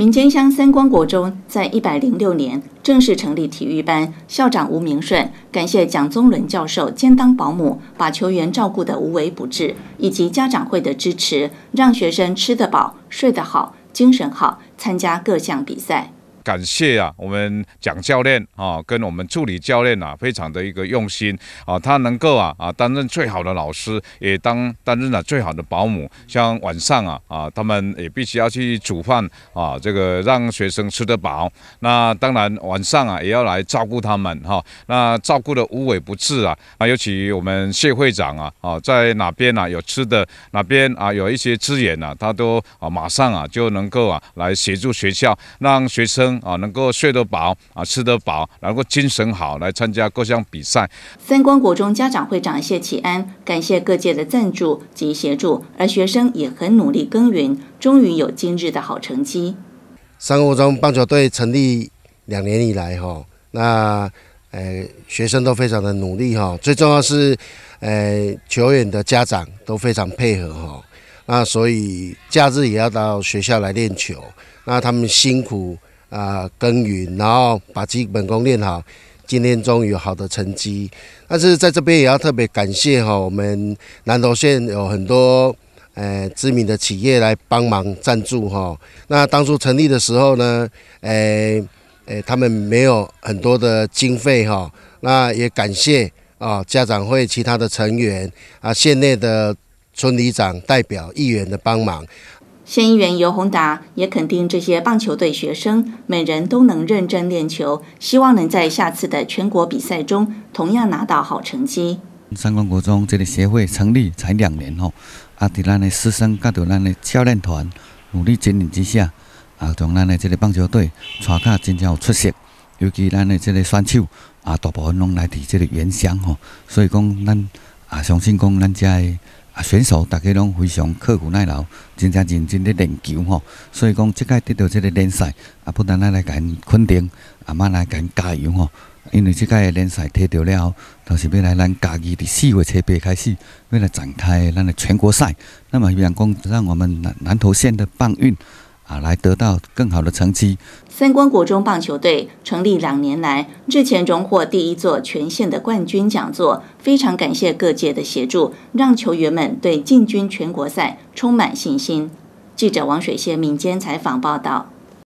民间乡三光国中在一百零六年正式成立体育班，校长吴明顺感谢蒋宗伦教授兼当保姆，把球员照顾得无微不至，以及家长会的支持，让学生吃得饱、睡得好、精神好，参加各项比赛。感谢啊，我们蒋教练啊，跟我们助理教练啊，非常的一个用心啊，他能够啊啊担任最好的老师，也当担任了最好的保姆。像晚上啊啊，他们也必须要去煮饭啊，这个让学生吃得饱。那当然晚上啊，也要来照顾他们哈。那照顾的无微不至啊啊，尤其我们谢会长啊啊，在哪边啊有吃的，哪边啊有一些资源啊，他都啊马上啊就能够啊来协助学校，让学生。啊，能够睡得饱啊，吃得饱，然后精神好，来参加各项比赛。三光国中家长会长谢启安感谢各界的赞助及协助，而学生也很努力耕耘，终于有今日的好成绩。三国中棒球队成立两年以来，哈，那呃学生都非常的努力哈，最重要是呃球员的家长都非常配合哈，那所以假日也要到学校来练球，那他们辛苦。啊，耕耘，然后把基本功练好，今天终于有好的成绩。但是在这边也要特别感谢哈，我们南投县有很多诶知名的企业来帮忙赞助哈。那当初成立的时候呢，诶诶，他们没有很多的经费哈，那也感谢啊家长会其他的成员啊，县内的村里长代表议员的帮忙。县议员尤宏达也肯定这些棒球队学生每人都能认真练球，希望能在下次的全国比赛中同样拿到好成绩。三官国中这个协会成立才两年吼，啊，在咱的师生甲在咱的教练团努力经营之下，啊，从咱的这个棒球队带卡真正有出色，尤其咱的这个选手啊，大部分拢来自这个原乡吼，所以讲咱啊，相信讲咱只系。选手大家拢非常刻苦耐劳，真正认真咧练球吼。所以讲，即届得到这个联赛，啊，不但来给因肯定，啊，嘛来给加油吼。因为即届嘅联赛踢到了，后，就是要来咱家己的四月初八开始，要来展开咱的全国赛。那么，员工让我们南南投县的搬运。啊，来得到更好的成绩。三光国中棒球队成立两年来，日前荣获第一座全县的冠军讲座，非常感谢各界的协助，让球员们对进军全国赛充满信心。记者王水仙民间采访报道。